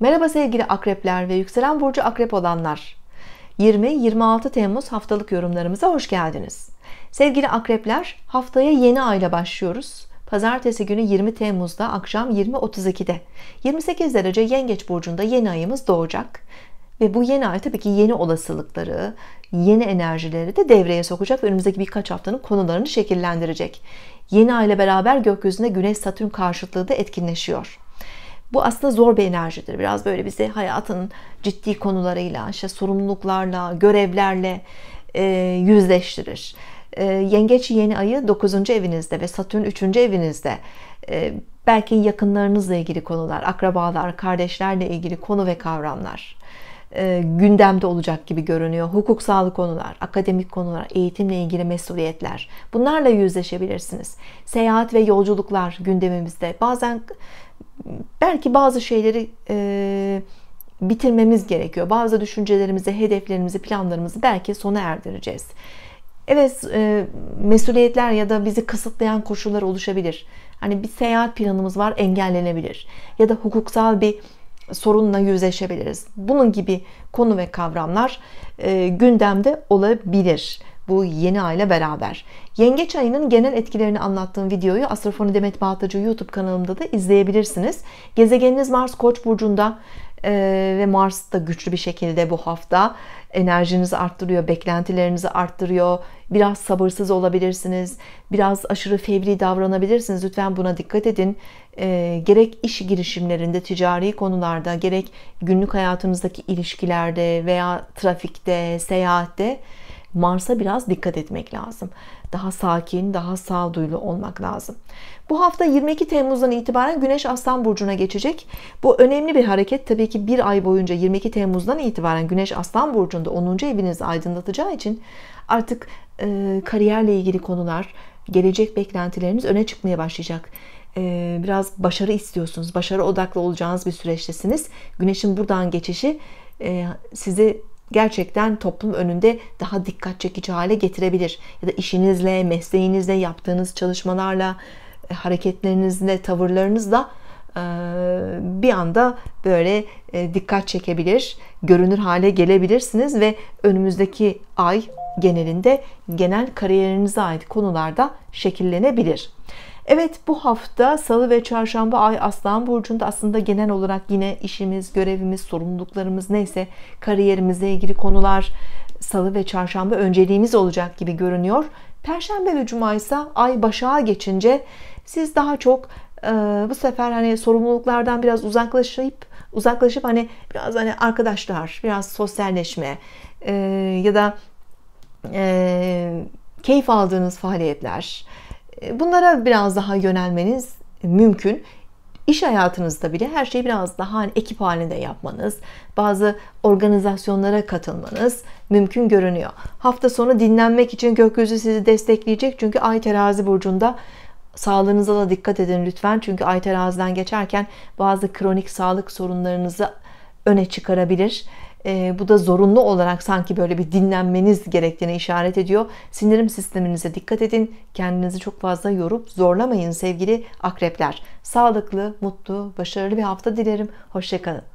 Merhaba sevgili akrepler ve yükselen burcu akrep olanlar. 20-26 Temmuz haftalık yorumlarımıza hoş geldiniz. Sevgili akrepler haftaya yeni ayla başlıyoruz. Pazartesi günü 20 Temmuz'da akşam 20.32'de 28 derece yengeç burcunda yeni ayımız doğacak. Ve bu yeni ay tabii ki yeni olasılıkları, yeni enerjileri de devreye sokacak ve önümüzdeki birkaç haftanın konularını şekillendirecek. Yeni ay ile beraber gökyüzünde Güneş-Satürn karşıtlığı da etkinleşiyor. Bu aslında zor bir enerjidir. Biraz böyle bizi hayatın ciddi konularıyla, işte sorumluluklarla, görevlerle e, yüzleştirir. E, Yengeç yeni ayı 9. evinizde ve Satürn 3. evinizde. E, belki yakınlarınızla ilgili konular, akrabalar, kardeşlerle ilgili konu ve kavramlar e, gündemde olacak gibi görünüyor. Hukuksal konular, akademik konular, eğitimle ilgili mesuliyetler. Bunlarla yüzleşebilirsiniz. Seyahat ve yolculuklar gündemimizde. Bazen belki bazı şeyleri e, bitirmemiz gerekiyor. Bazı düşüncelerimizi, hedeflerimizi, planlarımızı belki sona erdireceğiz. Evet, e, mesuliyetler ya da bizi kısıtlayan koşullar oluşabilir. Hani bir seyahat planımız var, engellenebilir. Ya da hukuksal bir sorunla yüzleşebiliriz. Bunun gibi konu ve kavramlar e, gündemde olabilir bu yeni aile beraber. Yengeç ayının genel etkilerini anlattığım videoyu Astrofoni Demet Bahtacı YouTube kanalımda da izleyebilirsiniz. Gezegeniniz Mars Koç burcunda ee, ve Mars da güçlü bir şekilde bu hafta enerjinizi arttırıyor, beklentilerinizi arttırıyor. Biraz sabırsız olabilirsiniz, biraz aşırı fevri davranabilirsiniz. Lütfen buna dikkat edin. E, gerek iş girişimlerinde, ticari konularda, gerek günlük hayatınızdaki ilişkilerde veya trafikte, seyahatte Mars'a biraz dikkat etmek lazım. Daha sakin, daha sağduyulu olmak lazım. Bu hafta 22 Temmuz'dan itibaren Güneş Aslan Burcu'na geçecek. Bu önemli bir hareket. Tabii ki bir ay boyunca 22 Temmuz'dan itibaren Güneş Aslan Burcu'nda 10. evinizi aydınlatacağı için artık e, kariyerle ilgili konular, gelecek beklentileriniz öne çıkmaya başlayacak e, biraz başarı istiyorsunuz. Başarı odaklı olacağınız bir süreçtesiniz. Güneşin buradan geçişi e, sizi gerçekten toplum önünde daha dikkat çekici hale getirebilir. Ya da işinizle, mesleğinizle, yaptığınız çalışmalarla, e, hareketlerinizle, tavırlarınızla e, bir anda böyle e, dikkat çekebilir, görünür hale gelebilirsiniz ve önümüzdeki ay genelinde genel kariyerinize ait konularda şekillenebilir. Evet bu hafta salı ve çarşamba ay aslan burcunda aslında genel olarak yine işimiz, görevimiz, sorumluluklarımız neyse kariyerimizle ilgili konular salı ve çarşamba önceliğimiz olacak gibi görünüyor. Perşembe ve cuma ise ay başağa geçince siz daha çok e, bu sefer hani sorumluluklardan biraz uzaklaşıp uzaklaşıp hani biraz hani arkadaşlar, biraz sosyalleşme e, ya da e, keyif aldığınız faaliyetler, e, bunlara biraz daha yönelmeniz mümkün. İş hayatınızda bile her şeyi biraz daha hani ekip halinde yapmanız, bazı organizasyonlara katılmanız mümkün görünüyor. Hafta sonu dinlenmek için gökyüzü sizi destekleyecek çünkü Ay Terazi burcunda sağlığınıza da dikkat edin lütfen. Çünkü Ay Terazi'den geçerken bazı kronik sağlık sorunlarınızı öne çıkarabilir. E, bu da zorunlu olarak sanki böyle bir dinlenmeniz gerektiğine işaret ediyor. Sinirim sisteminize dikkat edin. Kendinizi çok fazla yorup zorlamayın sevgili akrepler. Sağlıklı, mutlu, başarılı bir hafta dilerim. Hoşçakalın.